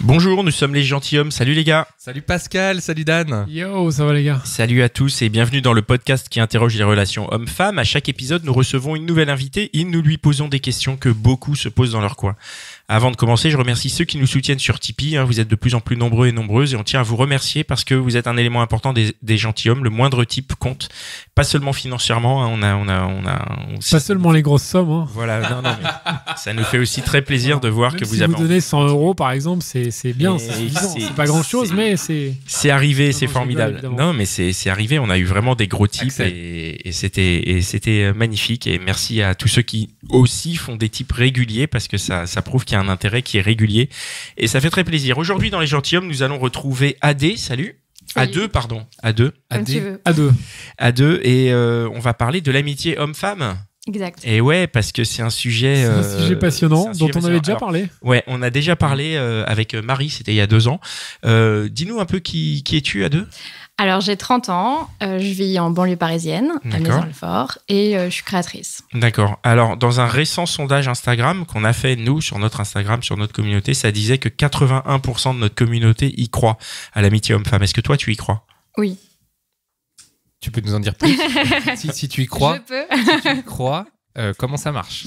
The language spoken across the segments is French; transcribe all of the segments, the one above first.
Bonjour, nous sommes les gentilshommes. Salut les gars. Salut Pascal, salut Dan. Yo, ça va les gars. Salut à tous et bienvenue dans le podcast qui interroge les relations hommes-femmes. À chaque épisode, nous recevons une nouvelle invitée et nous lui posons des questions que beaucoup se posent dans leur coin. Avant de commencer, je remercie ceux qui nous soutiennent sur Tipeee. Hein. Vous êtes de plus en plus nombreux et nombreuses et on tient à vous remercier parce que vous êtes un élément important des, des gentilshommes. Le moindre type compte, pas seulement financièrement. Hein. on a, on a, on a. pas seulement les grosses sommes. Hein. Voilà. Non, non, ça nous fait aussi très plaisir de voir que vous avez. Vous donnez 100 euros par exemple, c'est c'est bien, c'est pas grand chose, mais c'est. C'est arrivé, c'est formidable. non, mais c'est arrivé. On a eu vraiment des gros types et, c'était euh, magnifique. Et merci à tous ceux qui aussi font des types réguliers parce que ça, ça prouve qu'il y a un intérêt qui est régulier et ça fait très plaisir. Aujourd'hui, dans les gentilshommes, nous allons retrouver AD. Salut. À deux, pardon. À deux. À deux. À deux. Et euh, on va parler de l'amitié homme-femme. Exact. Et ouais, parce que c'est un sujet. un euh, sujet passionnant dont on avait déjà parlé. ouais, on a déjà parlé euh, avec euh, Marie, c'était il y a deux ans. Dis-nous un peu qui, qui es-tu à deux Alors j'ai 30 ans, je vis en banlieue parisienne, à Maison-le-Fort, et je suis créatrice. D'accord. Alors dans un récent sondage Instagram qu'on a fait nous sur notre Instagram, sur notre communauté, ça disait que 81% de notre communauté y croit à l'amitié homme-femme. Est-ce que toi tu y crois Oui. Tu peux nous en dire plus si, tu y crois. crois, euh, comment ça marche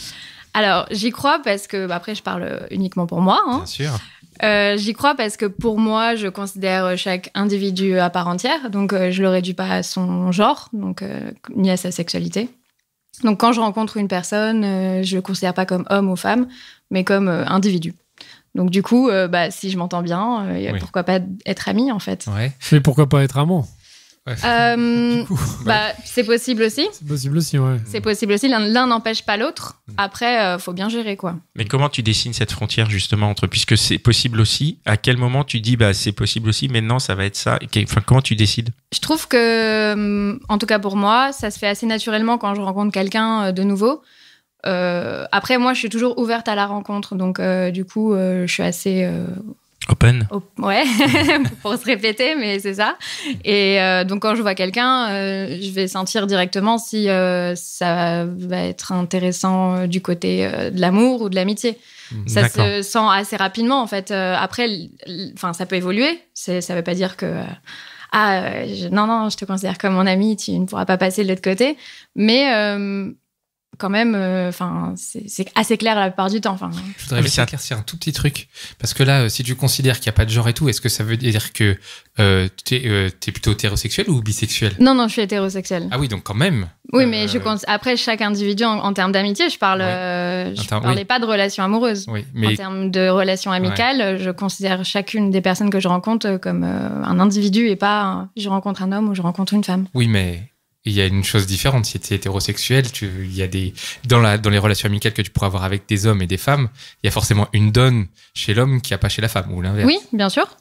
Alors, j'y crois parce que, bah, après, je parle euh, uniquement pour moi. Hein. Bien sûr. Euh, j'y crois parce que pour moi, je considère chaque individu à part entière, donc je ne le réduis pas à son genre, donc ni à sa sexualité. Donc quand je rencontre une personne, je ne le considère pas comme homme ou femme, mais comme individu. Donc du coup, bah, si je m'entends bien, pourquoi pas être ami en fait ouais. Mais pourquoi pas être amant euh, bah, c'est possible aussi. C'est possible aussi, ouais. C'est possible aussi. L'un n'empêche pas l'autre. Mm. Après, euh, faut bien gérer, quoi. Mais comment tu dessines cette frontière justement entre puisque c'est possible aussi À quel moment tu dis bah c'est possible aussi Maintenant, ça va être ça. Enfin, comment tu décides Je trouve que, euh, en tout cas pour moi, ça se fait assez naturellement quand je rencontre quelqu'un de nouveau. après, moi, je suis toujours ouverte à la rencontre, donc du coup, je suis assez Open. ouais, pour se répéter, mais c'est ça. Et euh, donc quand je vois quelqu'un, euh, je vais sentir directement si euh, ça va être intéressant du côté de l'amour ou de l'amitié. Mhm. Ça se sent assez rapidement en fait. après, enfin ça peut évoluer. ça ne veut pas dire que ah non non je te considère comme mon ami, tu ne pourras pas passer de l'autre côté. Mais quand même, euh, enfin, c'est assez clair la plupart du temps. Enfin, je voudrais juste un tout petit truc parce que là, euh, si tu considères qu'il n'y a pas de genre et tout, est-ce que ça veut dire que euh, tu es, plutôt hétérosexuel ou bisexuel Non, non, je suis hétérosexuel. Ah oui, donc quand même. Oui, mais je compte, après chaque individu en, termes d'amitié, je parle, je parlais pas de relation amoureuse. Oui, mais... En termes de relation amicales, je considère chacune des personnes que je rencontre comme un individu et pas je rencontre un homme ou je rencontre une femme. Oui, mais il y a une chose différente si tu es hétérosexuel, tu, il y a des dans la dans les relations amicales que tu pourras avoir avec des hommes et des femmes, il y a forcément une donne chez l'homme qui a pas chez la femme ou l'inverse. Oui, bien sûr.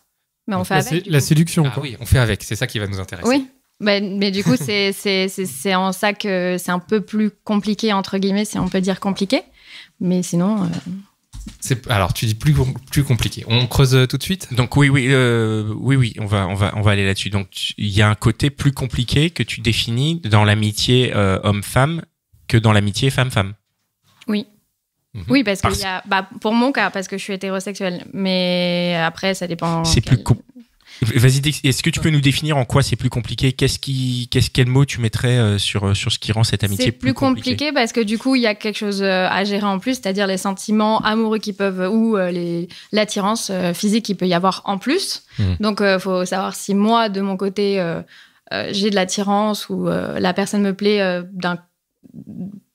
Mais on fait la, avec, la séduction. Ah, quoi. oui, on fait avec. C'est ça qui va nous intéresser. Oui. Mais, mais du coup, c'est c'est en ça que c'est un peu plus compliqué entre guillemets, si on peut dire compliqué. Mais sinon. Euh, alors tu dis plus plus compliqué. On creuse euh, tout de suite. Donc oui oui euh, oui oui on va on va on va aller là-dessus. Donc il y a un côté plus compliqué que tu définis dans l'amitié euh, homme-femme que dans l'amitié femme-femme. Oui. Mhm. Oui, parce, que y a, bah, pour mon cas, parce que je suis hétérosexuel Mais après, ça dépend. C'est plus, compliqué Vas-y, est-ce que tu peux nous définir en quoi c'est plus compliqué Qu'est-ce qui, quest quel mot tu mettrais euh, sur euh, sur ce qui rend cette amitié plus, plus compliqué Parce que du coup, il y a quelque chose euh, à gérer en plus, c'est-à-dire les sentiments amoureux qui peuvent ou les l'attirance physique qui peut y avoir en plus. Hmm. Donc, faut savoir si moi, de mon côté, j'ai de l'attirance ou la personne me plaît d'un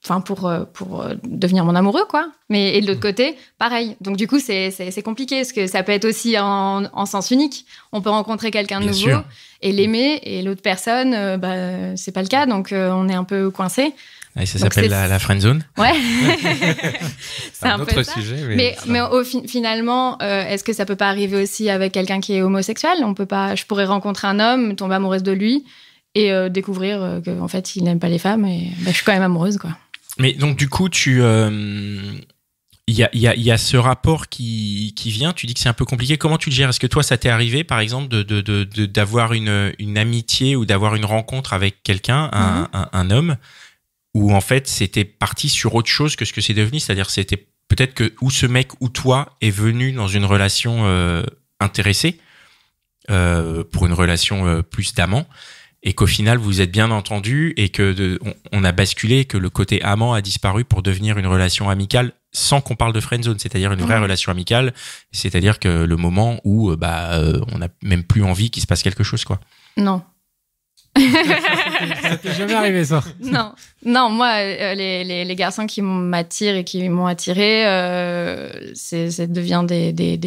enfin pour euh, pour euh, devenir mon amoureux quoi mais et de l'autre mmh. côté pareil donc du coup c'est c'est compliqué parce que ça peut être aussi en, en sens unique on peut rencontrer quelqu'un de nouveau et l'aimer et l'autre personne euh, bah c'est pas le cas donc on est un peu coincé ah, ça s'appelle la, la friend zone. Ouais. c'est un, autre sujet. Mais, mais, finalement, est-ce que ça peut pas arriver aussi avec quelqu'un qui est homosexuel On peut pas. Je pourrais rencontrer un homme, tomber amoureuse de lui et découvrir découvrir qu'en fait il n'aime pas les femmes. Et bah, je suis quand même amoureuse, quoi. Mais donc, du coup, tu. Il euh, y, a, ce rapport qui, qui vient, tu dis que c'est un peu compliqué. Comment tu le gères Est-ce que toi, ça t'est arrivé, par exemple, d'avoir de, de, une, amitié ou d'avoir une rencontre avec quelqu'un, mhm. un, homme, où en fait, c'était parti sur autre chose que ce que c'est devenu C'est-à-dire, c'était peut-être que ou ce mec ou toi est venu dans une relation euh, intéressée, euh, pour une relation plus d'amant, et qu'au final vous êtes bien entendu et que on, a basculé, que le côté amant a disparu pour devenir une relation amicale sans qu'on parle de friend zone, c'est-à-dire une vraie relation amicale, c'est-à-dire que le moment où euh, bah euh, on n'a même plus envie qu'il se passe quelque chose quoi. Non. ça t'est jamais arrivé ça Non, non, moi euh, les, garçons qui m'attirent et qui m'ont attiré, euh, ça devient des, des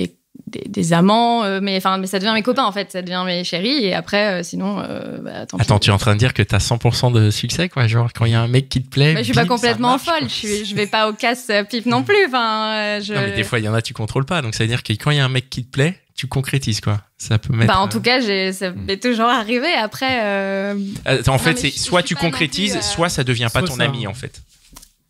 des, amants, euh, mais enfin, mais ça devient mes copains en fait, ça devient mes chéris. Et après, euh, sinon, euh, bah, Attends, tu es en train de dire que tu as 100% de succès, quoi, genre quand il y a un mec qui te plaît. Mais bah, je suis pas complètement folle, je, vais pas au casse pipe non plus. Enfin, Non, mais des fois, il y en a, tu contrôles pas. Donc ça veut dire que quand il y a un mec qui te plaît, tu concrétises quoi. Ça peut bah, en tout cas, ça mm. m'est toujours arrivé. Après. en fait, c'est soit tu concrétises, soit ça devient pas ton ami en fait.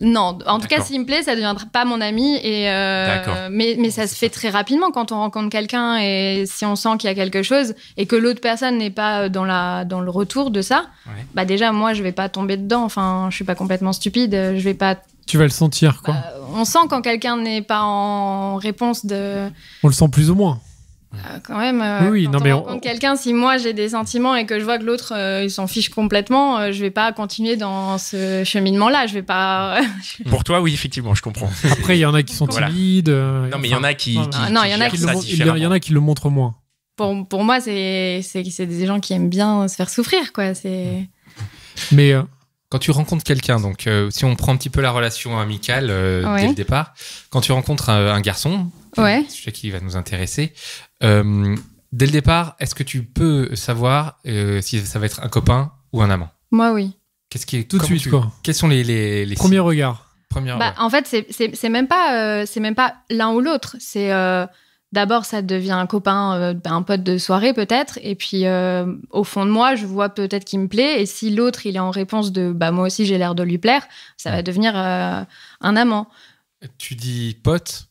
Non, en tout cas, s'il me plaît, ça ne deviendra pas mon ami. Et euh, mais, ça se fait très rapidement quand on rencontre quelqu'un et si on sent qu'il y a quelque chose et que l'autre personne n'est pas euh, dans, la, dans le retour de ça, bah déjà, moi, je vais pas tomber dedans. Enfin, je suis pas complètement stupide. Je vais pas. Tu vas le sentir, quoi. Bah, on sent quand quelqu'un n'est pas en réponse de. On le sent plus ou moins. Euh, quand même, euh, oui, non, on mais quelqu'un, si moi j'ai des sentiments et que je vois que l'autre euh, il s'en fiche complètement, je vais pas continuer dans ce cheminement-là. Je vais pas. Pour toi, oui, effectivement, je comprends. Après, il y en a qui sont timides. non, mais il y en a ah, qui. non, il y en a qui. le montrent moins. Pour, pour moi, c'est des gens qui aiment bien se faire souffrir, quoi. C'est. Mais quand tu rencontres quelqu'un, donc si on prend un petit peu la relation amicale dès le départ, quand tu rencontres un, garçon, ouais. sais qu'il qui va nous intéresser, euh, dès le départ, est-ce que tu peux savoir euh, si ça va être un copain ou un amant Moi, oui. Qu'est-ce qui tout de suite quoi Quels sont les, premiers regards Premier, bah, En fait, c'est même pas euh, c'est même pas l'un ou l'autre. C'est d'abord ça devient un copain, ben, un pote de soirée peut-être, et puis au fond de moi, je vois peut-être qu'il me plaît. Et si l'autre il est en réponse de bah moi aussi j'ai l'air de lui plaire, ça va devenir un amant. Tu dis pote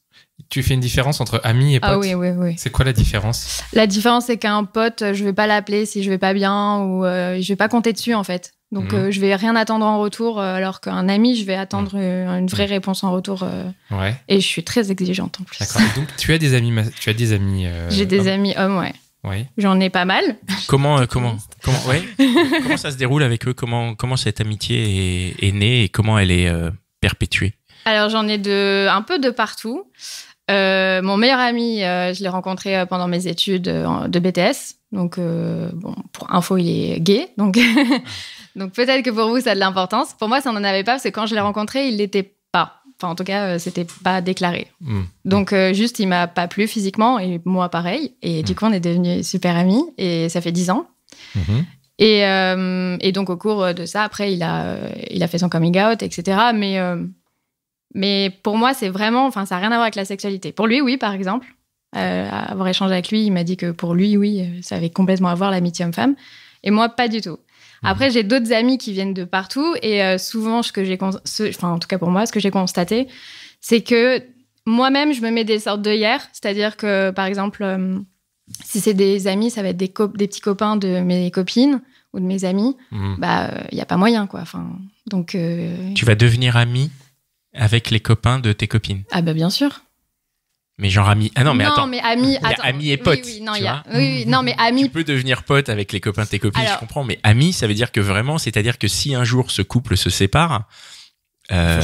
tu fais une différence entre ami et ah pote. Ah oui, oui, oui. C'est quoi la différence La différence, c'est qu'un pote, je ne vais pas l'appeler si je ne vais pas bien ou euh, je ne vais pas compter dessus en fait. Donc je mhm. euh, ne je vais rien attendre en retour, euh, alors qu'un ami, je vais attendre mhm. une vraie mhm. réponse en retour. ouais. Et je suis très exigeante en plus. D'accord. Donc tu as des amis, tu as des amis. J'ai des amis hommes, ouais. Oui. J'en ai pas mal. Comment, comment, comment, ça se déroule avec eux comment, comment cette amitié est, née et comment elle est perpétuée Alors j'en ai de, un peu de partout. Euh, mon meilleur ami, euh, je l'ai rencontré euh, pendant mes études de BTS. Donc, bon, pour info, il est gay. Donc, donc peut-être que pour vous, ça a de l'importance. Pour moi, ça n'en avait pas parce que quand je l'ai rencontré, il n'était pas. Enfin, en tout cas, c'était pas déclaré. Hmm. Donc, juste, il m'a pas plu physiquement et moi, pareil. Et du hmm. coup, on est devenus super amis et ça fait dix ans. Hmm. Et, et, donc, au cours de ça, après, il a, il a fait son coming out, etc. Mais mais pour moi, c'est vraiment, enfin, ça n'a rien à voir avec la sexualité. Pour lui, oui, par exemple. Euh, avoir échangé avec lui, il m'a dit que pour lui, oui, euh, ça avait complètement à voir l'amitié homme-femme. Et moi, pas du tout. Mmh. Après, j'ai d'autres amis qui viennent de partout. Et euh, souvent, ce que j'ai, en tout cas pour moi, ce que j'ai constaté, c'est que moi-même, je me mets des sortes de hier. C'est-à-dire que, par exemple, si c'est des amis, ça va être des, petits copains de mes copines ou de mes amis. Mmh. Bah, il n'y a pas moyen, quoi. Enfin, donc. Tu vas devenir ami avec les copains de tes copines. Ah bah bien sûr. Mais genre ami. Ah non, mais non, Mais ami, attends. et pote. Oui, oui, non, tu vois oui, non, mais ami. Tu peux devenir pote avec les copains de tes copines, je comprends. Mais ami, ça veut dire que vraiment, c'est-à-dire que si un jour ce couple se sépare, euh,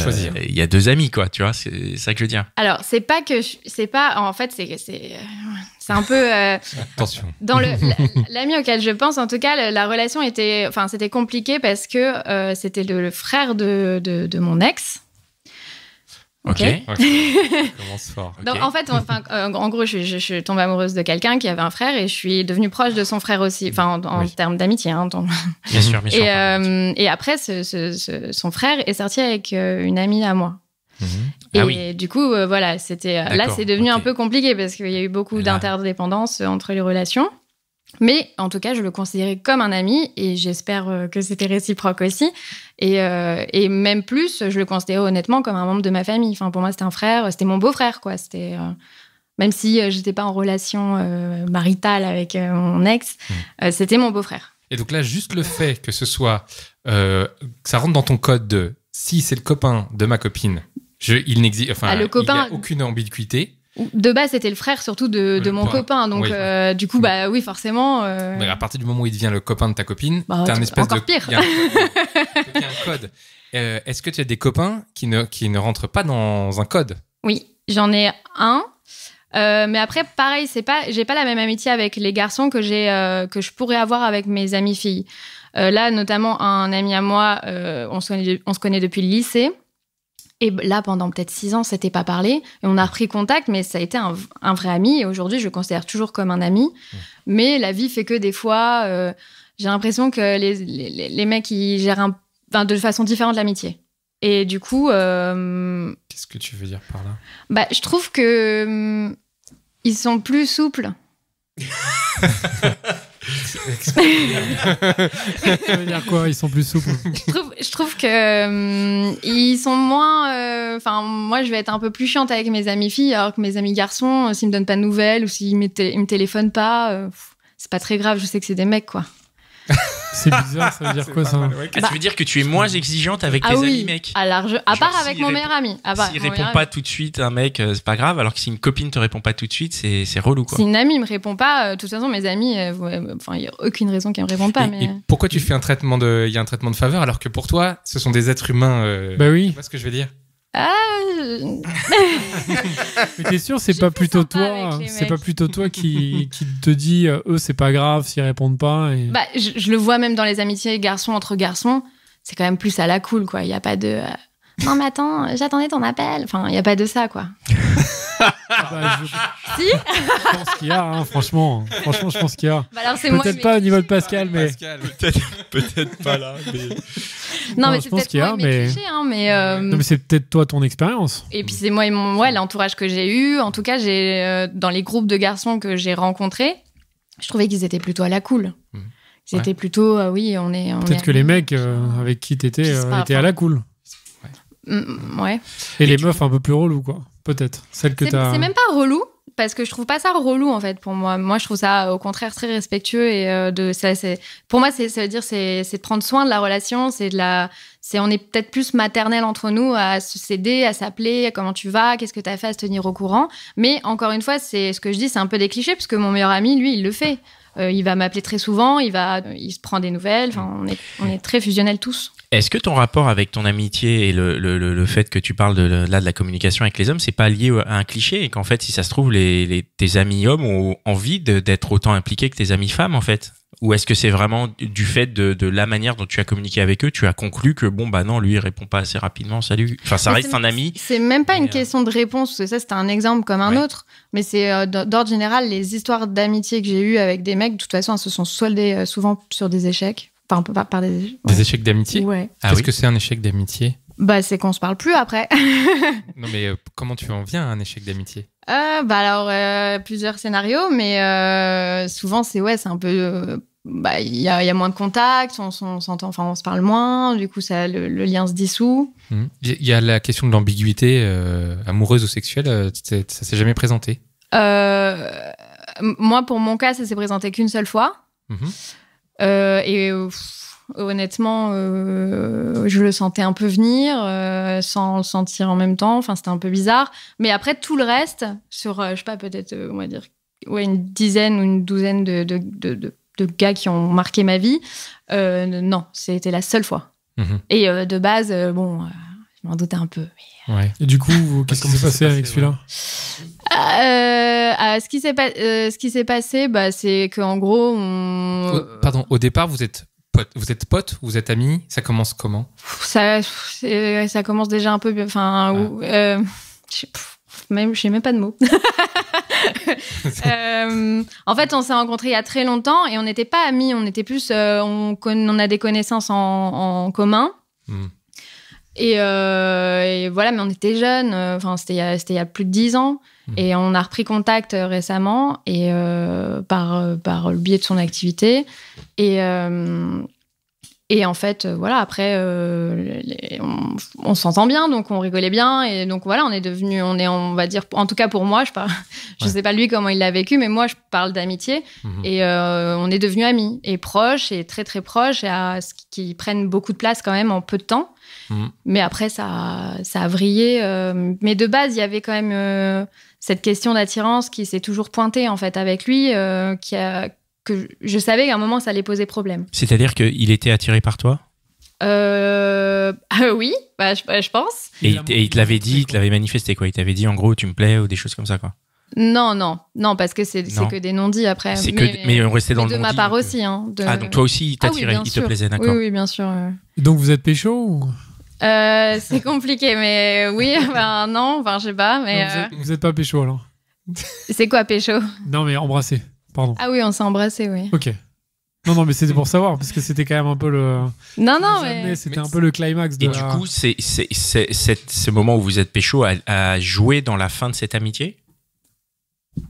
il y a deux amis, quoi, tu vois, c'est ça que je veux dire. Alors, c'est pas que. C'est pas. En fait, c'est. C'est un peu. Euh, Attention. Dans le. L'ami auquel je pense, en tout cas, la, relation était. Enfin, c'était compliqué parce que euh, c'était le, frère de, de mon ex. Ok. en fait, enfin, euh, en gros, je, je, suis amoureuse de quelqu'un qui avait un frère et je suis devenue proche de son frère aussi, enfin, en, termes d'amitié. Hein, bien sûr, bien sûr. Euh, et, après, son frère est sorti avec euh, une amie à moi. Mhm. Et ah oui. du coup, voilà, c'était là, c'est devenu un peu compliqué parce qu'il y a eu beaucoup d'interdépendance entre les relations. Mais en tout cas, je le considérais comme un ami et j'espère euh, que c'était réciproque aussi. Euh, et, même plus, je le considérais honnêtement comme un membre de ma famille. Enfin, pour moi, c'était un frère, c'était mon beau-frère, quoi. C'était euh, même si je j'étais pas en relation maritale avec mon ex, mmh. c'était mon beau-frère. Et donc là, juste le fait que ce soit, ça rentre dans ton code de si c'est le copain de ma copine, il n'existe, enfin, ah, il n'y a aucune ambiguïté de base, c'était le frère surtout de, mon copain. Donc, euh, du coup, bah oui, forcément. Euh, mais à partir du moment où il devient le copain de ta copine, bah, t'as un espèce de. pire. Il un, code. Euh, est-ce que tu as des copains qui ne, qui ne rentrent pas dans un code Oui, j'en ai un. mais après, pareil, c'est pas, j'ai pas la même amitié avec les garçons que j'ai, que je pourrais avoir avec mes amis filles. là, notamment, un ami à moi, on se, on se connaît depuis le lycée. Et là, pendant peut-être six ans, c'était pas parlé. Et on a repris contact, mais ça a été un, vrai ami. Et aujourd'hui, je le considère toujours comme un ami. Mmh. Mais la vie fait que des fois, euh, j'ai l'impression que les, les, les, mecs, ils gèrent de façon différente l'amitié. Et du coup. Euh, Qu'est-ce que tu veux dire par là bah, Je trouve que. Hum, ils sont plus souples. Ça dire quoi Ils sont plus souples. Je trouve, je que hum, ils sont moins. Euh, enfin, moi, je vais être un peu plus chiante avec mes amis filles, alors que mes amis garçons, euh, s'ils me donnent pas de nouvelles ou s'ils me, me téléphonent pas, euh, c'est pas très grave. Je sais que c'est des mecs, quoi. C'est bizarre, ça veut dire quoi ça ah, veut dire que tu es moins exigeante avec ah tes amis, mec. À part avec ah bah, mon meilleur ami. s'il répond pas tout de suite, un mec, euh, c'est pas grave. Alors que si une copine te répond pas tout de suite, c'est, relou quoi. Si une amie me répond pas, euh, de toute façon, mes amis, euh, il n'y a aucune raison qu'elle me réponde pas. mais... pourquoi tu fais un traitement de, il y a un traitement de faveur alors que pour toi, ce sont des êtres humains. bah oui. Tu vois ce que je veux dire ah Mais t'es sûr, c'est pas plutôt toi, hein. c'est pas plutôt toi qui, te dit, euh, eux, c'est pas grave s'ils répondent pas. Bah, je, le vois même dans les amitiés garçons entre garçons, c'est quand même plus à la cool, quoi. Il n'y a pas de, non, mais attends, j'attendais ton appel. Enfin, il n'y a pas de ça, quoi. Ah bah, si Je pense qu'il y a, hein, franchement. Franchement, je pense qu'il y a. Bah, peut-être pas au niveau de Pascal, mais. Peut-être pas là. Mais... Non, mais c'est peut-être y a, mais... Hein, euh, non, mais c'est peut-être toi ton expérience. Et puis c'est moi et mon... ouais, l'entourage que j'ai eu. En tout cas, j'ai euh, dans les groupes de garçons que j'ai rencontrés, je trouvais qu'ils étaient plutôt à la cool. Hmm. Ils étaient plutôt, euh, oui, on est. Peut-être que les mecs avec qui t'étais étaient à la cool. Mm, et, les meufs un peu plus relou, quoi. Peut-être. Celle que C'est même pas relou, parce que je trouve pas ça relou en fait pour moi. Moi je trouve ça au contraire très respectueux et euh, de c'est pour moi c'est ça veut dire c'est de prendre soin de la relation, c'est de la c'est on est peut-être plus maternel entre nous à se céder, à s'appeler, comment tu vas, qu'est-ce que tu as fait à se tenir au courant. Mais encore une fois, c'est ce que je dis, c'est un peu des clichés parce que mon meilleur ami lui, il le fait. Euh, il va m'appeler très souvent, il va euh, il se prend des nouvelles, on est on est très fusionnels tous. Est-ce que ton rapport avec ton amitié et le, fait que tu parles de, là, de la communication avec les hommes, c'est pas lié à un cliché et qu'en fait, si ça se trouve, les, tes amis hommes ont envie d'être autant impliqués que tes amis femmes, en fait Ou est-ce que c'est vraiment du fait de, la manière dont tu as communiqué avec eux, tu as conclu que bon, bah non, lui, il répond pas assez rapidement, salut. Enfin, ça reste un ami. C'est même pas une euh, question de réponse, parce que ça, c'est un exemple comme un autre. Mais c'est euh, d'ordre général, les histoires d'amitié que j'ai eues avec des mecs, de toute façon, elles se sont soldées euh, souvent sur des échecs on par, par des... des échecs d'amitié ah est ce que c'est un échec d'amitié Bah, c'est qu'on se parle plus après. non, mais euh, comment tu en viens à un échec d'amitié euh, Bah, alors, euh, plusieurs scénarios, mais souvent, c'est ouais, c'est un peu. bah, il y a, moins de contacts, on, s'entend, enfin, on se parle moins, du coup, ça, le, lien se dissout. Hmm. Il y a la question de l'ambiguïté amoureuse ou sexuelle, ça, ça s'est jamais présenté Moi, pour mon cas, ça s'est présenté qu'une seule fois. Mmh euh, et euh, honnêtement, euh, je le sentais un peu venir, sans le sentir en même temps. Enfin, c'était un peu bizarre. Mais après, tout le reste, sur, je sais pas, peut-être, on dire, ouais, une dizaine ou une douzaine de, de, de, gars qui ont marqué ma vie, non, c'était la seule fois. Mhm. Et de base, bon, je m'en doutais un peu. Ouais. Et du coup, bah, qu'est-ce qui s'est passé avec celui-là euh, euh, ce qui s'est euh, ce qui s'est passé, bah, c'est qu'en gros, pardon, au départ, vous êtes pote, vous êtes pote, vous êtes amis. Ça commence comment Ça, ça commence déjà un peu, enfin, même, ah. euh, je sais même pas de mots. en fait, on s'est rencontrés il y a très longtemps et on n'était pas amis. On était plus, on, on a des connaissances en, commun. Hmm. Et, voilà, mais on était jeunes, enfin, c'était il, il, y a plus de dix ans. Mhm. Et on a repris contact euh, récemment et euh, par, euh, par le biais de son activité. Et, et en fait, voilà, après, on, s'entend bien, donc on rigolait bien. Et donc voilà, on est devenu, on est, on va dire, en tout cas pour moi, je ne je sais pas lui comment il l'a vécu, mais moi, je parle d'amitié. Mhm. Et on est devenus amis et proches et très très proches et à ce qui prennent beaucoup de place quand même en peu de temps. Mhm. Mais après, ça, ça a vrillé. mais de base, il y avait quand même cette question d'attirance qui s'est toujours pointée en fait avec lui, euh, qui a, que je savais qu'à un moment ça allait poser problème. C'est-à-dire qu'il était attiré par toi euh, ah oui, bah, bah, je, pense. Et, il, te l'avait dit, il te l'avait manifesté quoi Il t'avait dit en gros tu me plais ou des choses comme ça quoi non, non, non, parce que c'est que des non-dits après. Mais, que, mais, on restait dans le De ma part euh. aussi. Hein, Ah, donc toi aussi, il ah t'attirait, il te plaisait, d'accord. Oui, oui, bien sûr. Donc vous êtes pécho euh, c'est compliqué, mais oui, non, enfin je sais pas. Mais, vous, n'êtes euh, pas pécho alors C'est quoi pécho Non, mais embrasser, pardon. Ah oui, on s'est embrassé, oui. Ok. Non, non, mais c'était pour savoir, parce que c'était quand même un peu le. Non, non, mais. C'était un peu le climax de. Et du coup, c'est ce moment où vous êtes pécho à, joué dans la fin de cette amitié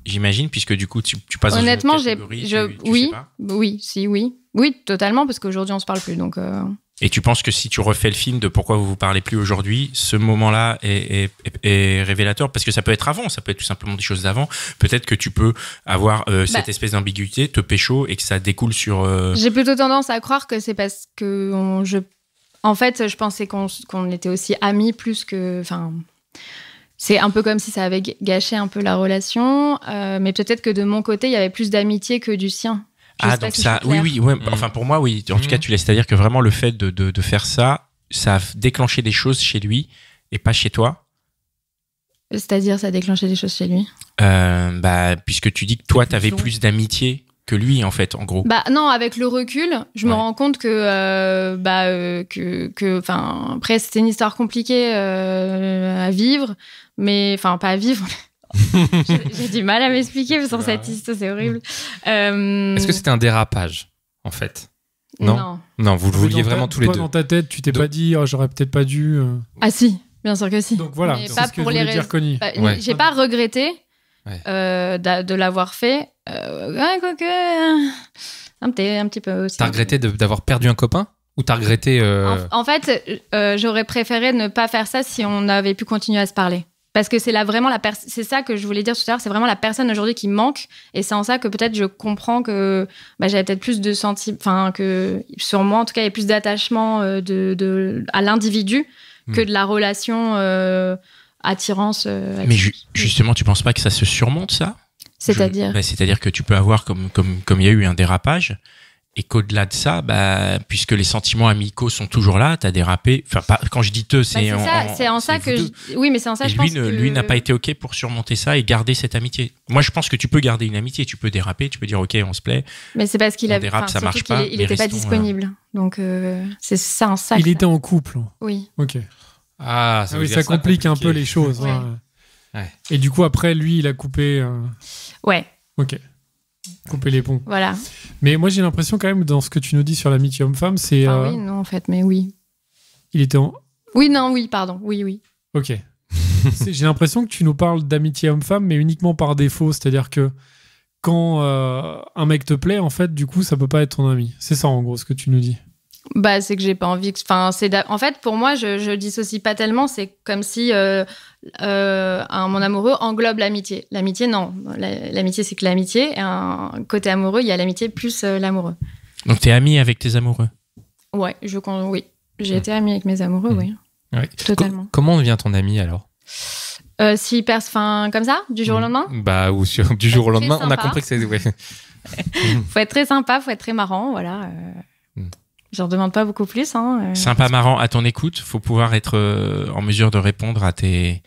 J'imagine, puisque du coup, tu, passes Honnêtement, j'ai, je, oui, oui, si, oui, oui, totalement, parce qu'aujourd'hui, on se parle plus, donc. Euh, et tu penses que si tu refais le film de pourquoi vous vous parlez plus aujourd'hui, ce moment-là est, révélateur parce que ça peut être avant, ça peut être tout simplement des choses d'avant. Peut-être que tu peux avoir euh, bah cette espèce d'ambiguïté, te pécho et que ça découle sur. Euh, J'ai plutôt tendance à croire que c'est parce que je, en fait, je pensais qu'on était aussi amis plus que, enfin. C'est un peu comme si ça avait gâché un peu la relation, euh, mais peut-être que de mon côté, il y avait plus d'amitié que du sien ah, donc ça, oui, oui, enfin mm. pour moi, oui. En tout cas, tu laisses, c'est-à-dire que vraiment le fait de, faire ça, ça a déclenché des choses chez lui et pas chez toi. C'est-à-dire, ça a déclenché des choses chez lui euh, bah, Puisque tu dis que toi, t'avais plus d'amitié que lui en fait en gros bah non avec le recul je me rends compte que euh, bah euh, que que enfin après c'était une histoire compliquée à vivre mais enfin pas à vivre J'ai du mal à m'expliquer vous voilà. cette c'est horrible. Est-ce euh, que c'était un dérapage, en fait non, non, vous le vouliez vraiment tous les deux. Dans ta tête, tu t'es pas dit, oh, j'aurais peut-être pas dû. Euh. Ah si, bien sûr que si. Donc voilà, pas pour les dire, J'ai pas regretté euh, de l'avoir fait. Un petit, un petit peu aussi. T'as regretté d'avoir perdu un copain ou t'as regretté. en, fait, j'aurais préféré ne pas faire ça si on avait pu continuer à se parler. Parce que c'est là vraiment la c'est ça que je voulais dire tout à l'heure, c'est vraiment la personne aujourd'hui qui manque. Et c'est en ça que peut-être je comprends que bah, j'avais peut-être plus de sentiments, enfin, que sur moi, en tout cas, il y a plus d'attachement euh, de, à l'individu que hmm. de la relation euh, attirance. Euh, Mais justement, tu penses pas que ça se surmonte, ça c'est-à-dire bah, C'est-à-dire que tu peux avoir, comme il comme, il y a eu un dérapage, et qu'au-delà de ça, bah, puisque les sentiments amicaux sont toujours là, t'as dérapé. Enfin, quand je dis te, c'est bah, en, ça que oui, mais c'est en ça je pense que lui n'a pas été ok pour surmonter ça et garder cette amitié. Moi, je pense que tu peux garder une amitié, tu peux déraper, tu peux dire ok, on se plaît. Mais c'est parce qu'il a dérapé, ça marche pas. Il n'était pas euh, disponible, donc euh, c'est ça en ça. Il était en couple. Oui. Ok. Ah, ça, ah complique un peu les choses. Hein. Et du coup, après, lui, il a coupé. Euh, ouais. Ok couper les ponts. Voilà. Mais moi, j'ai l'impression quand même, dans ce que tu nous dis sur l'amitié homme-femme, c'est... Ah euh, oui, non, en fait, mais oui. Il était en... Oui, non, oui, pardon. Oui, oui. Ok. j'ai l'impression que tu nous parles d'amitié homme-femme, mais uniquement par défaut. C'est-à-dire que quand euh, un mec te plaît, en fait, du coup, ça peut pas être ton ami. C'est ça, en gros, ce que tu nous dis bah, c'est que j'ai pas envie. Que... Enfin, c'est en fait pour moi, je, je dissocie pas tellement. C'est comme si euh, euh, mon amoureux englobe l'amitié. L'amitié, non. L'amitié, c'est que l'amitié. Un côté amoureux, il y a l'amitié plus euh, l'amoureux. Donc, t'es amie avec tes amoureux. Ouais, je oui. J'ai été amie avec mes amoureux, mmh. oui. Totalement. comment devient ton ami alors s'il perce, fin comme ça, du jour au mmh. lendemain. Bah ou du jour au lendemain, on a compris que c'est. Ouais. faut être très sympa, faut être très marrant, voilà. Mmh. J'en demande pas beaucoup plus. Hein, euh. Sympa, marrant à ton écoute. Faut pouvoir être euh, en mesure de répondre à tes,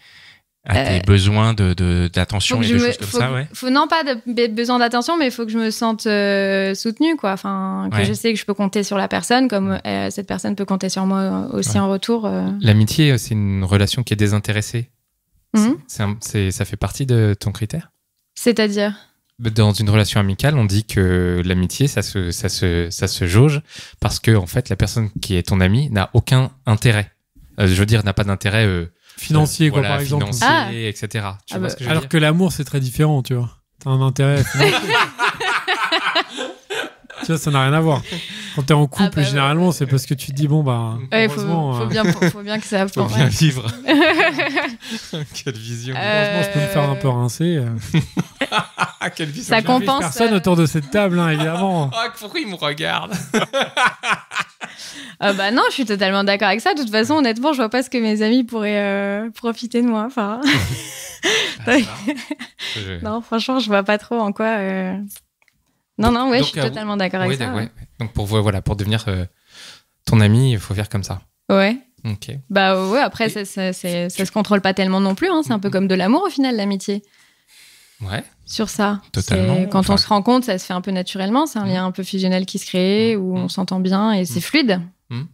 euh, besoins d'attention de, d'attention, et de choses comme ça, ouais. Faut, non, pas de, besoin d'attention, mais il faut que je me sente soutenue, quoi. Enfin, que je sais que je peux compter sur la personne, comme cette personne peut compter sur moi aussi en retour. L'amitié, c'est une relation qui est désintéressée. Hum. ça fait partie de ton critère C'est-à-dire bah, dans une relation amicale, on dit que l'amitié, ça se, ça, se, ça se jauge parce que, en fait, la personne qui est ton amie n'a aucun intérêt. Euh, je veux dire, n'a pas d'intérêt. Euh, financier, euh, quoi, par exemple. Ah. etc. Ah bah, Alors que l'amour, c'est très différent, tu vois. T'as un intérêt. tu vois, ça n'a rien à voir. Quand t'es en ah couple, bah généralement, c'est parce que tu te dis, bon, bah. Ouais, faut, euh, bien, faut, faut, bien, que ça. Faut bien vivre. Quelle vision. Heureusement, je peux me faire un peu rincer. Euh. Quelle vision. Ça compense. Personne euh. autour de cette table, hein, évidemment. Oh pourquoi ils me regarde ah bah non, je suis totalement d'accord avec ça. De toute façon, honnêtement, je vois pas ce que mes amis pourraient profiter de moi. Enfin, non, franchement, je vois pas trop en quoi. Non, non, ouais, je suis euh, totalement d'accord avec ça. Donc pour, voilà, pour devenir euh, ton ami, il faut faire comme ça. Ouais. Ok. Bah ouais, après, ça, se contrôle pas tellement non plus. Hein. C'est un peu comme de l'amour au final, l'amitié. Ouais. Sur ça. Totalement. Quand on se rend compte, ça se fait un peu naturellement. C'est un mm. lien un peu fusionnel qui se crée, mm. où on mm. s'entend bien et c'est fluide.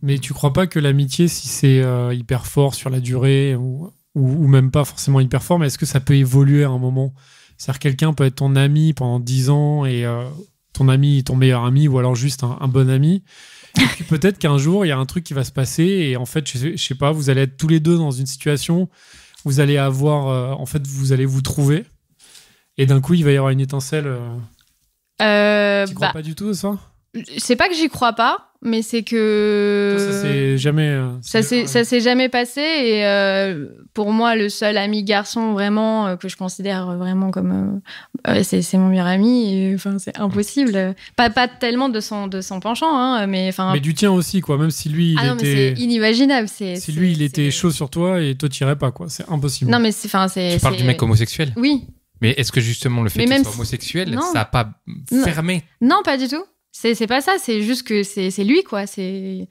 Mais tu crois pas que l'amitié, si c'est euh, hyper fort sur la durée ou, même pas forcément hyper fort, mais est-ce que ça peut évoluer à un moment C'est-à-dire quelqu'un peut être ton ami pendant 10 ans et ton ami, ton meilleur ami, ou alors juste un, bon ami. Et puis peut-être qu'un jour, il y a un truc qui va se passer et en fait, je sais, sais pas, vous allez être tous les deux dans une situation, vous allez avoir, euh, en fait, vous allez vous trouver et d'un coup, il va y avoir une étincelle. Euh... euh tu crois bah pas du tout ça c'est pas que j'y crois pas, mais c'est que ça, euh, s'est jamais ça s'est jamais passé et euh, pour moi le seul ami garçon vraiment euh, que je considère vraiment comme bah, c'est mon meilleur ami enfin c'est impossible pas pas tellement de son de penchant hein, mais enfin mais du tien aussi quoi même si lui il ah non, était inimaginable c'est si lui il était chaud sur toi et toi tirait pas quoi c'est impossible non mais c'est enfin c'est tu parles du mec homosexuel oui mais est-ce que justement le fait que tu soit homosexuel, ça n'a pas fermé Non, pas du tout. C'est pas ça, c'est juste que c'est lui, quoi. Il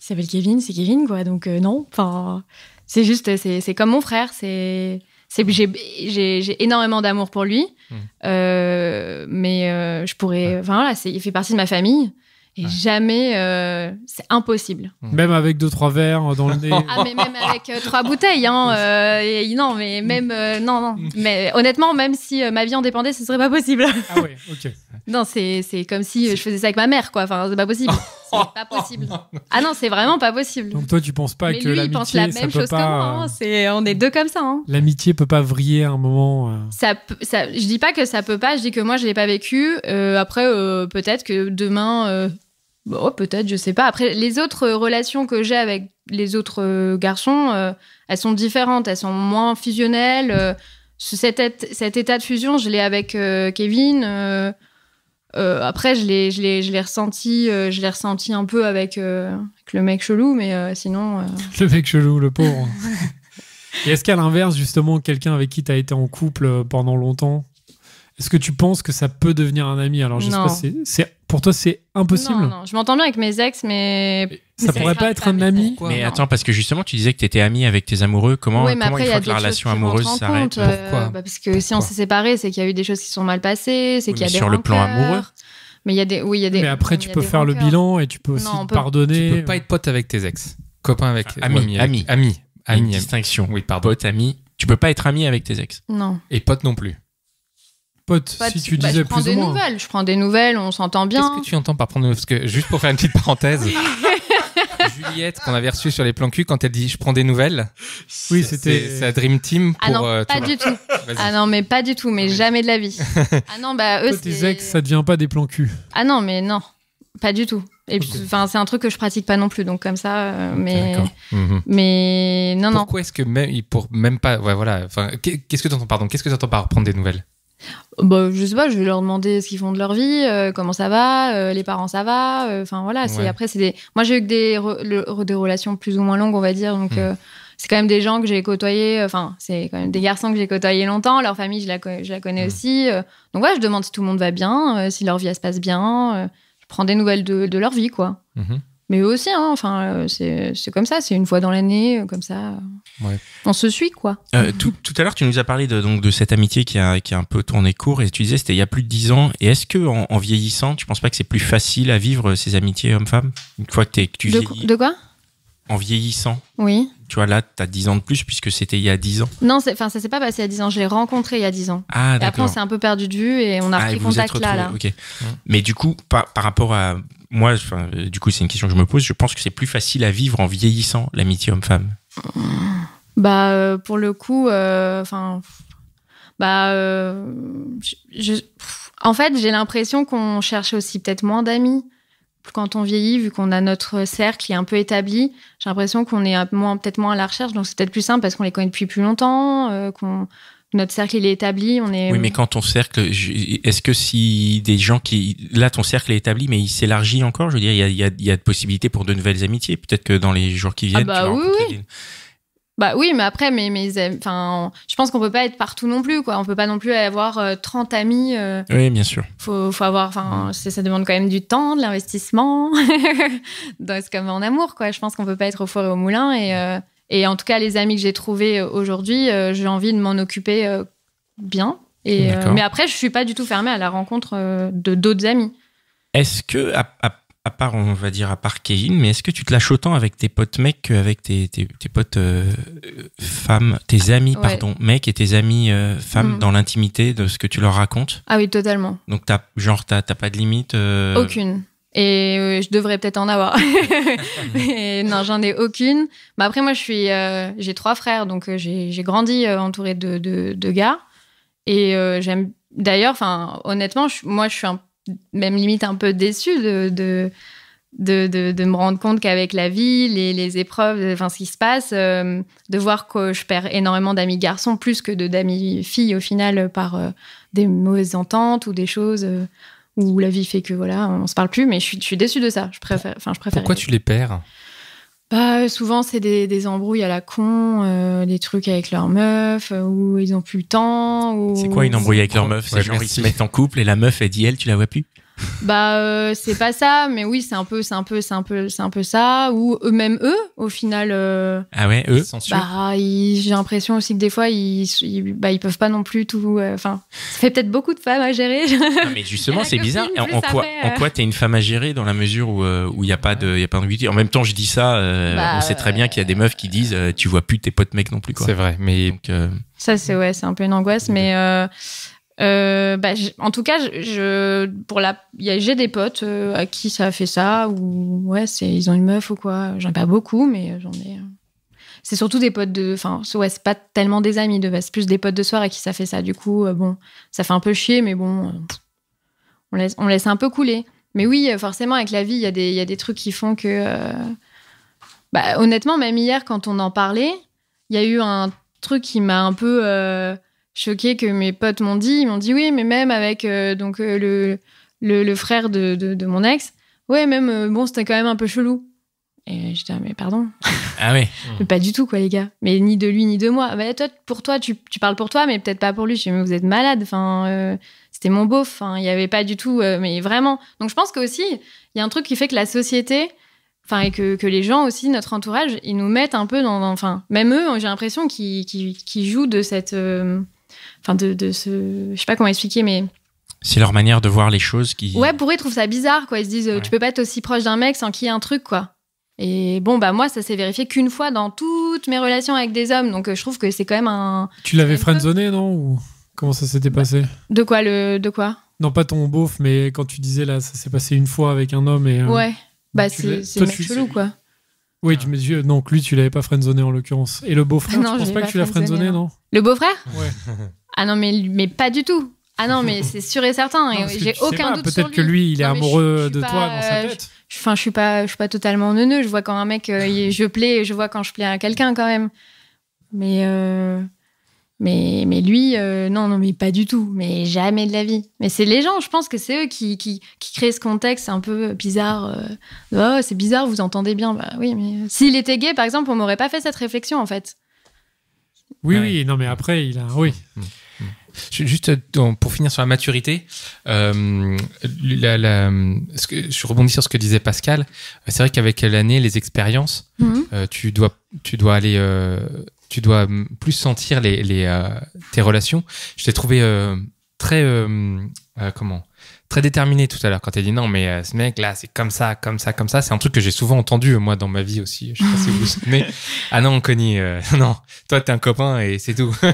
s'appelle Kevin, c'est Kevin, quoi. Donc, euh, non, enfin, c'est juste, c'est comme mon frère, c'est j'ai énormément d'amour pour lui, mmh. euh, mais euh, je pourrais. Enfin voilà, il fait partie de ma famille. Et jamais, euh, c'est impossible. Mmh. Même avec deux trois verres dans le nez. ah mais même avec euh, trois bouteilles, hein, euh, et, non mais mmh. même non non. Mmh. Mais honnêtement, même si ma vie en dépendait, ce serait pas possible. ah oui, ok. Non, c'est comme si je faisais ça avec ma mère, quoi. Enfin, c'est pas possible. pas possible. Ah non, c'est vraiment pas possible. Donc toi, tu penses pas que lui, il pense la même chose pas... que moi. Hein. on est deux comme ça. Hein. L'amitié peut pas vriller à un moment. Euh. Ça, je dis pas que ça peut pas. Je dis que moi, je l'ai pas vécu. Euh, après, euh, peut-être que demain, bon, oh, peut-être, je sais pas. Après, les autres relations que j'ai avec les autres garçons, elles sont différentes. Elles sont moins fusionnelles. cet, état de fusion, je l'ai avec Kevin euh, après, je l'ai, euh, je l'ai, ressenti, un peu avec, euh, le mec chelou, mais sinon. Le mec chelou, le pauvre. est-ce qu'à l'inverse, justement, quelqu'un avec qui tu as été en couple pendant longtemps, est-ce que tu penses que ça peut devenir un ami Alors, je sais pas, c'est pour toi, c'est impossible Non, je m'entends bien avec mes ex, mais. Ça, pourrait pas être un ami. Mais attends, parce que justement, tu disais que tu étais ami avec tes amoureux. Comment, il faut que la relation amoureuse s'arrête Pourquoi euh, bah, Parce que si on s'est séparés, c'est qu'il y a eu des choses qui sont mal passées, c'est qu'il y a des. Sur le plan amoureux mais il y a des, oui, y a des. Mais après, tu peux faire le bilan et tu peux aussi pardonner. Tu peux pas être pote avec tes ex, copain avec. Ami, ami, ami, ami. Distinction. Oui, par Pote, ami. Tu peux pas être ami avec tes ex. Non. Et pote non plus. Pote, si tu bah, disais plus des nouvelles, je prends des nouvelles, on s'entend bien. Qu'est-ce que tu entends par prendre des nouvelles juste pour faire une petite parenthèse. Juliette qu'on avait reçue sur les plans cul quand elle dit je prends des nouvelles. Oui, c'était sa dream team ah pour. Ah non, euh, pas du tout. Ah non, mais pas du tout, mais jamais de la vie. ah non, bah eux. tes ça devient pas des plans cul. Ah non, mais non, pas du tout. Et enfin, c'est un truc que je pratique pas non plus, donc comme ça, euh, mais, mhm. mais non, non. Pourquoi est-ce que même pour même pas, voilà, qu'est-ce que tu pardon, qu'est-ce que entends par prendre des nouvelles bah, je sais pas, je vais leur demander ce qu'ils font de leur vie, euh, comment ça va, euh, les parents ça va, euh, enfin voilà. C'est après c'est des. Moi j'ai eu que des des relations plus ou moins longues on va dire, donc hmm. c'est quand même des gens que j'ai côtoyés, enfin c'est quand même des garçons que j'ai côtoyés longtemps. Leur famille je la la connais hmm. aussi, donc ouais je demande si tout le monde va bien, si leur vie elle se passe bien, je prends des nouvelles de, leur vie quoi. Mhm. Mais eux aussi, hein, enfin, euh, c'est comme ça, c'est une fois dans l'année, euh, comme ça. On se suit, quoi. Euh, tout, tout, à l'heure, tu nous as parlé de, donc, de cette amitié qui a, qui un peu tourné court, et tu disais c'était il y a plus de 10 ans. Et est-ce que en, vieillissant, tu ne penses pas que c'est plus facile à vivre ces amitiés hommes-femmes Une fois que, es, que tu de, De quoi En vieillissant. Oui. Tu vois, là, tu as 10 ans de plus puisque c'était il y a 10 ans. Non, enfin, ça s'est pas passé il y a 10 ans. Je l'ai rencontré il y a 10 ans. Ah, et après, on s'est un peu perdu de vue et on a ah, repris contact là. là. Mais du coup, par, par rapport à moi, du coup, c'est une question que je me pose. Je pense que c'est plus facile à vivre en vieillissant l'amitié homme-femme. Bah, euh, pour le coup, euh, enfin, bah, euh, en fait, j'ai l'impression qu'on cherche aussi peut-être moins d'amis quand on vieillit, vu qu'on a notre cercle qui est un peu établi, j'ai l'impression qu'on est moins, peut-être moins à la recherche. Donc c'est peut-être plus simple parce qu'on les connaît depuis plus longtemps, qu'on notre cercle il est établi, on est. Oui, mais quand ton cercle, est-ce que si des gens qui, là, ton cercle est établi, mais il s'élargit encore, je veux dire, il y a, il y a, il y a de possibilités pour de nouvelles amitiés. Peut-être que dans les jours qui viennent, ah bah, oui, Bah oui, mais après, mais, mais enfin, je pense qu'on peut pas être partout non plus, quoi. On peut pas non plus avoir 30 euh, amis. Euh, oui, bien sûr. Faut, faut avoir, enfin, ça demande quand même du temps, de l'investissement. c'est comme en amour, quoi. Je pense qu'on peut pas être au four et au moulin et. Euh, et en tout cas, les amis que j'ai trouvés euh, aujourd'hui, euh, j'ai envie de m'en occuper euh, bien. Et, mais après, je suis pas du tout fermée à la rencontre de d'autres amis. Est-ce que, à, part, on va dire, à part Kevin, mais est-ce que tu te lâches autant avec tes potes mecs qu'avec tes, tes, potes femmes, tes amis, pardon, mecs et tes amis femmes mm. dans l'intimité de ce que tu leur racontes Ah oui, totalement. Donc, as, genre, t'as pas de limite Aucune. Et euh, je devrais peut-être en avoir. non, j'en ai aucune. Mais bah, après, moi, je suis, euh, j'ai trois frères, donc euh, j'ai grandi entourée de, gars. Et j'aime. D'ailleurs, enfin, honnêtement, moi, je suis même limite un peu déçue de de, de, me rendre compte qu'avec la vie, les, les épreuves, enfin, ce qui se passe, de voir que je perds énormément d'amis garçons plus que de d'amis filles au final par des mauvaises ententes ou des choses ou la vie fait que voilà, on se parle plus, mais je suis, je déçue de ça. Je préfère, enfin, je préfère. Pourquoi tu les perds bah, souvent, c'est des, embrouilles à la con, euh, des trucs avec leur meuf, euh, ou où ils ont plus le temps. C'est quoi une embrouille avec leur meuf C'est genre, ils se mettent en couple et la meuf, elle dit, elle, tu la vois plus bah euh, c'est pas ça mais oui c'est un peu c'est un peu c'est un peu c'est un peu ça ou eux-mêmes eux au final euh, ah ouais eux bah, j'ai l'impression aussi que des fois ils, bah, ils peuvent pas non plus tout euh, enfin ça fait peut-être beaucoup de femmes à gérer mais justement c'est bizarre en, quoi en quoi t'es une femme à gérer dans la mesure où il y a pas de y a pas en même temps je dis ça bah, on sait très bien qu'il y a des meufs qui disent tu vois plus tes potes mecs non plus quoi c'est vrai mais ça c'est ouais c'est un peu une angoisse mais euh, bah, en tout cas, je, pour la, j'ai des potes euh, à qui ça a fait ça ou ouais, c'est ils ont une meuf ou quoi. J'en ai pas beaucoup, mais j'en ai. Euh. C'est surtout des potes de, enfin ouais, c'est pas tellement des amis de plus des potes de soir à qui ça fait ça. Du coup, bon, ça fait un peu chier, mais bon, on laisse, on laisse un peu couler. Mais oui, forcément, avec la vie, il y, a des, y a des trucs qui font que, bah, honnêtement, même hier quand on en parlait, il y a eu un truc qui m'a un peu choquée que mes potes m'ont dit. Ils m'ont dit oui, mais même avec euh, donc euh, le, le, le, frère de, de, mon ex, ouais, même euh, bon, c'était quand même un peu chelou. Et j'étais, mais pardon. Ah oui. mais pas du tout, quoi, les gars. Mais ni de lui, ni de moi. Bah, toi, pour toi, tu, tu parles pour toi, mais peut-être pas pour lui. Je dis, mais vous êtes malade. Enfin, c'était mon beauf. Il n'y avait pas du tout, mais vraiment. Donc, je pense qu'aussi, il y a un truc qui fait que la société, enfin et que, que, les gens aussi notre entourage ils nous mettent un peu dans, enfin même eux j'ai l'impression qu'ils jouent de cette Enfin, de, ce. Je sais pas comment expliquer, mais. C'est leur manière de voir les choses qui. Ouais, pour eux, ils trouvent ça bizarre, quoi. Ils se disent, euh, tu peux pas être aussi proche d'un mec sans qu'il y ait un truc, quoi. Et bon, bah moi, ça s'est vérifié qu'une fois dans toutes mes relations avec des hommes, donc euh, je trouve que c'est quand même un. Tu l'avais friendzonné, non comment ça s'était bah, passé De quoi le, de quoi Non, pas ton beauf, mais quand tu disais là, ça s'est passé une fois avec un homme et. Euh, ouais, bah c'est c'est chelou, quoi. Oui, ah. tu me dis, donc lui, tu l'avais pas friendzoné en l'occurrence. Et le beau-frère, ah je pense pas, que tu l'as friendzoné, non Le beau-frère Ouais. Ah non, mais, mais pas du tout. Ah non, mais c'est sûr et certain. et j'ai aucun doute Peut-être que lui, il est amoureux de toi dans sa euh, tête. Enfin, je, suis pas, je suis pas totalement neuneux. Je vois quand un mec, euh, je plais, je vois quand je plais à quelqu'un quand même. Mais, euh, mais, mais lui, non, non, mais pas du tout. Mais jamais de la vie. Mais c'est les gens, je pense que c'est eux qui, qui, créent ce contexte un peu bizarre. Oh, c'est bizarre, vous entendez bien. Bah oui, mais s'il était gay, par exemple, on m'aurait pas fait cette réflexion en fait. Oui, oui, non, mais après, il a, oui. Mm. Juste euh, pour finir sur la maturité, euh, je rebondis sur ce que disait Pascal. Euh, c'est vrai qu'avec l'année, les expériences, mhm. tu dois, tu dois aller, tu dois hum, plus sentir les, tes relations. Je t'ai trouvé très, comment, très déterminé tout à l'heure quand tu as dit non, mais ce mec là, c'est comme ça, comme ça, comme ça. C'est un truc que j'ai souvent entendu moi dans ma vie aussi. Je sais pas si vous vous Ah non, Connie, non, toi t'es un copain et c'est tout.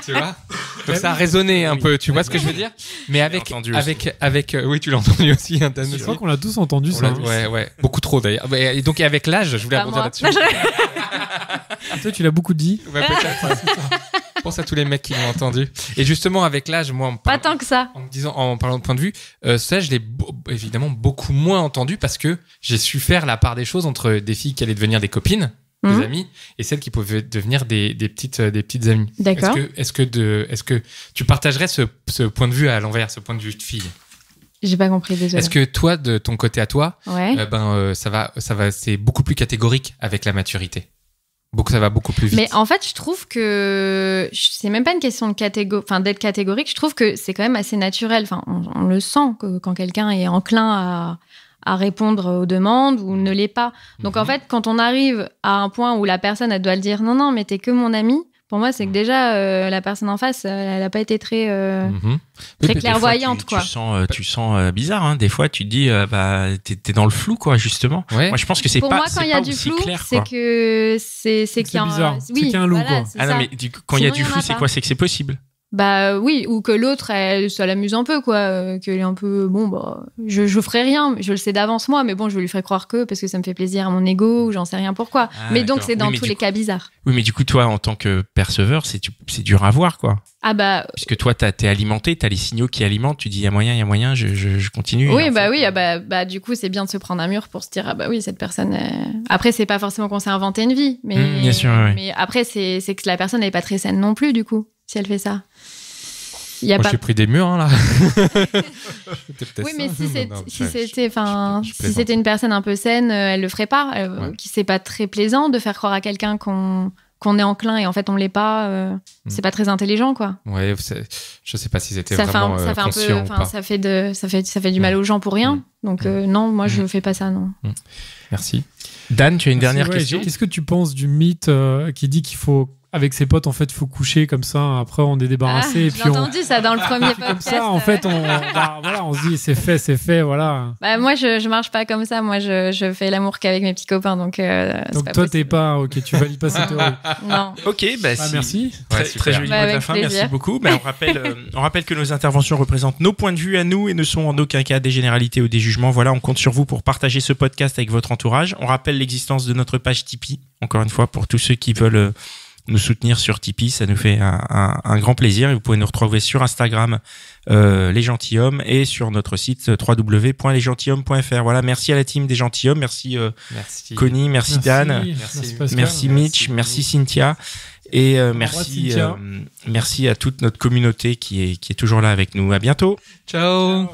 tu vois Donc bah ça a résonné bah un peu, tu bah vois ce que je veux dire Mais avec, avec, avec, euh, oui, tu l'as entendu aussi. Hein, je crois qu'on l'a tous entendu ça. Ouais, ouais, beaucoup trop d'ailleurs. Et donc avec l'âge, je voulais aborder là-dessus. Toi, tu l'as beaucoup dit. Ouais, pense à tous les mecs qui l'ont entendu. Et justement, avec l'âge, moi, en pas tant que ça. En disant, en parlant de point de vue, euh, ça, je l'ai évidemment beaucoup moins entendu parce que j'ai su faire la part des choses entre des filles qui allaient devenir des copines des mmh. amis, et celles qui pouvaient devenir des, petites, euh, des petites amies. D'accord. Est-ce que, est que, que, tu partagerais ce, point de vue à l'envers, ce point de vue de fille j'ai pas compris, désolé. Est-ce que toi, de ton côté à toi, euh, ben, euh, ça va, ça va, c'est beaucoup plus catégorique avec la maturité ça va beaucoup plus vite. Mais en fait, je trouve que c'est même pas une question de enfin, d'être catégorique. Je trouve que c'est quand même assez naturel. Enfin, on, le sent que, quand quelqu'un est enclin à, à répondre aux demandes ou ne l'est pas. Donc en mhm. fait, quand on arrive à un point où la personne, elle doit le dire, non, non, mais t'es que mon ami, pour moi, c'est que mhm. déjà, euh, la personne en face, elle n'a pas été très, clairvoyante. Euh, mhm. Tu, quoi. tu sens, euh, tu sens bizarre. Hein. Des fois, tu te dis, bah, t'es dans le flou, quoi, justement. Moi, je pense que c'est pas Pour moi, quand il y a du flou, c'est que c'est c'est loup, mais quand il y a du flou, c'est quoi C'est que c'est possible bah oui, ou que l'autre, elle, ça l'amuse un peu, quoi. Euh, qu'elle est un peu, bon, bah, je, je ferai rien, je le sais d'avance moi, mais bon, je lui ferai croire que parce que ça me fait plaisir à mon ego, ou j'en sais rien pourquoi. Ah, mais donc, c'est dans tous les cas bizarre. Oui, mais du coup, toi, en tant que perceveur, c'est, dur à voir, quoi. Ah bah. Puisque toi, t'as, t'es alimenté, t'as les signaux qui alimentent, tu dis, il y a moyen, il y a moyen, je, continue. Oui, bah oui, ah, bah, bah, du coup, c'est bien de se prendre un mur pour se dire, ah bah oui, cette personne. Après, c'est pas forcément qu'on s'est inventé une vie, mais. Mmh, mais après, c'est, c'est que la personne n'est pas très saine non plus, du coup, si elle fait ça. Moi, j'ai pris des murs, hein, là. oui, mais si c'était une personne un peu saine, euh, elle le ferait pas. Euh, qui c'est pas très plaisant de faire croire à quelqu'un qu'on est enclin et en fait on l'est pas, euh, mm. c'est pas très intelligent quoi. Oui, je sais pas si c'était vraiment ça fait ça fait de, ça fait, ça fait du mal mm. aux gens pour rien. Mm. Donc non, moi je ne fais pas ça non. Merci. Dan, tu as une dernière question. Qu'est-ce que tu penses du mythe qui dit qu'il faut avec ses potes, en fait, faut coucher comme ça. Après, on est débarrassé. Ah, J'ai entendu ça dans le ah, premier podcast. Comme ça, en fait, on, bah, voilà, on se dit c'est fait, c'est fait, voilà. Bah, moi, je, je marche pas comme ça. Moi, je, fais l'amour qu'avec mes petits copains. Donc, euh, toi, t'es pas. Ok, tu valides pas cette théorie. Non. Ok, bah, bah merci. Très, très joli mot de la fin. Merci beaucoup. Mais on, rappelle, euh, on rappelle que nos interventions représentent nos points de vue à nous et ne sont en aucun cas des généralités ou des jugements. Voilà, on compte sur vous pour partager ce podcast avec votre entourage. On rappelle l'existence de notre page Tipeee, encore une fois, pour tous ceux qui veulent. Euh, nous soutenir sur Tipeee, ça nous fait un, grand plaisir. Et vous pouvez nous retrouver sur Instagram, euh, les gentilhommes et sur notre site euh, www.lesgentilhommes.fr. Voilà, merci à la team des gentilhommes merci, euh, merci. Connie, merci, Dan, merci, Mitch, merci, Cynthia. Et merci, à toute notre communauté qui est, toujours là avec nous. À bientôt. Ciao.